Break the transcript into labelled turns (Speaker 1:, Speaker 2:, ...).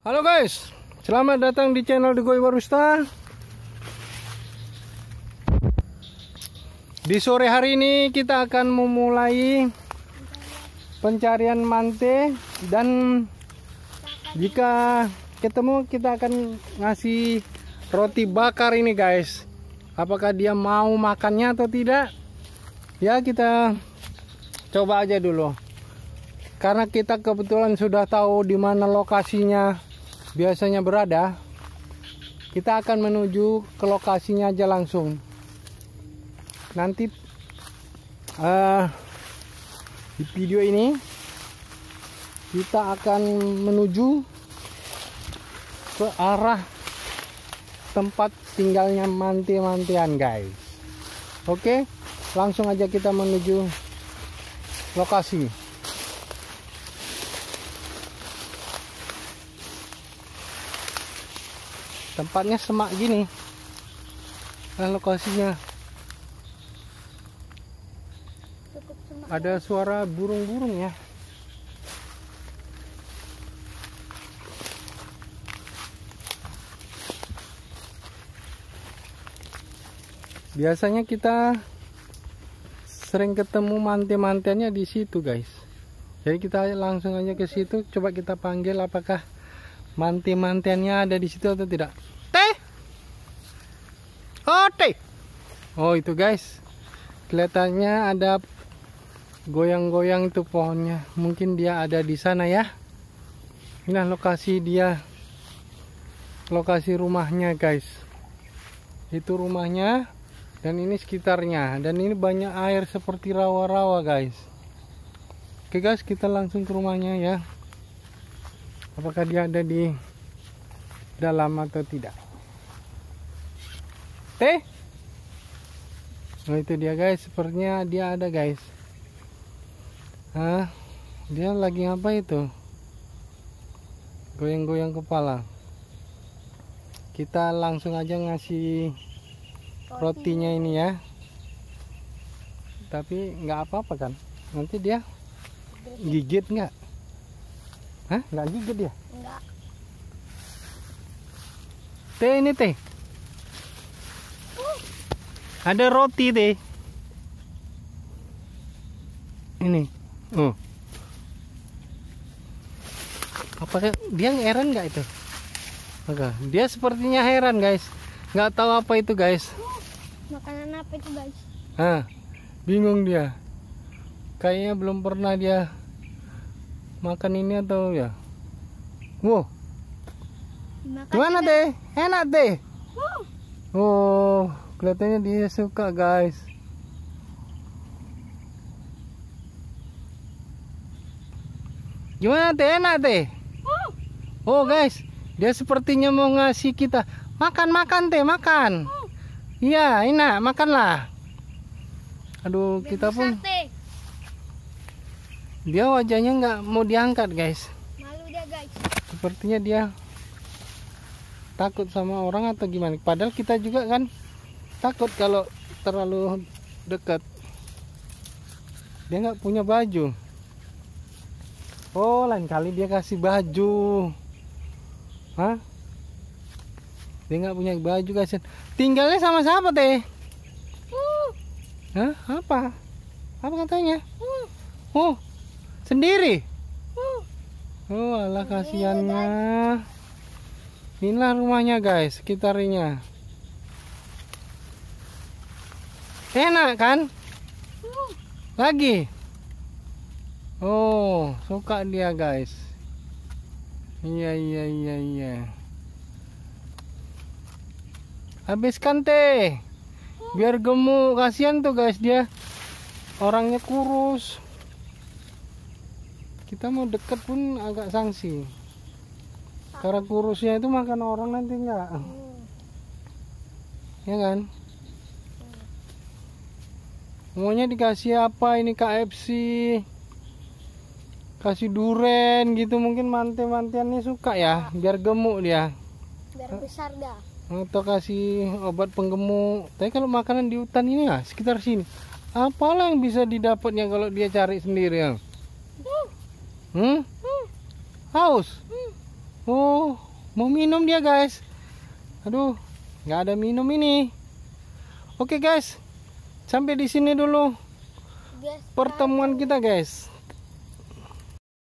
Speaker 1: Halo guys, selamat datang di channel The Goy Warusta. Di sore hari ini kita akan memulai pencarian mante dan jika ketemu kita akan ngasih roti bakar ini guys. Apakah dia mau makannya atau tidak? Ya kita coba aja dulu. Karena kita kebetulan sudah tahu di mana lokasinya biasanya berada, kita akan menuju ke lokasinya aja langsung. Nanti uh, di video ini kita akan menuju ke arah tempat tinggalnya manti-mantian guys. Oke, langsung aja kita menuju lokasi. tempatnya semak gini nah, lokasinya ada suara burung-burung ya biasanya kita sering ketemu mantan-mantannya di situ guys jadi kita langsung aja ke situ coba kita panggil apakah manti mantiannya ada di situ atau tidak Oke. Oh itu guys. Kelihatannya ada goyang-goyang itu pohonnya. Mungkin dia ada di sana ya. Nah lokasi dia. Lokasi rumahnya guys. Itu rumahnya. Dan ini sekitarnya. Dan ini banyak air seperti rawa-rawa guys. Oke guys kita langsung ke rumahnya ya. Apakah dia ada di dalam atau tidak. T nah itu dia guys sepertinya dia ada guys Hah? dia lagi apa itu goyang-goyang kepala kita langsung aja ngasih rotinya ini ya tapi nggak apa-apa kan nanti dia gigit nggak Hah? nggak gigit dia nggak teh ini teh ada roti deh. Ini. Oh. Apa ya? dia heran nggak itu? Maka dia sepertinya heran guys. Nggak tahu apa itu guys. Makanan apa itu guys? Ah, bingung dia. Kayaknya belum pernah dia makan ini atau ya. Wow. Gimana deh? Enak deh. Wow. Oh. Kelihatannya dia suka guys. Gimana teh enak teh? Oh. oh guys, dia sepertinya mau ngasih kita makan makan teh makan. Iya enak makanlah. Aduh kita pun. Dia wajahnya nggak mau diangkat guys. guys. Sepertinya dia takut sama orang atau gimana. Padahal kita juga kan takut kalau terlalu dekat dia nggak punya baju oh lain kali dia kasih baju Hah? dia nggak punya baju guys tinggalnya sama siapa teh uh. Hah? apa apa katanya uh. oh sendiri uh. oh alah kasihannya inilah rumahnya guys sekitarnya Enak kan? Lagi? Oh, suka dia guys. Iya, iya, iya, iya. Habiskan teh. Biar gemuk. Kasihan tuh guys dia. Orangnya kurus. Kita mau deket pun agak sanksi. Karena kurusnya itu makan orang nanti enggak. Hmm. Ya kan? maunya dikasih apa ini KFC kasih duren gitu mungkin mantian mantiannya suka ya biar gemuk dia biar besar dah atau kasih obat penggemuk tapi kalau makanan di hutan ini ya sekitar sini apalah yang bisa didapatnya kalau dia cari sendiri ya hmm, hmm? hmm. haus hmm. oh mau minum dia guys aduh nggak ada minum ini oke okay, guys sampai di sini dulu pertemuan kita guys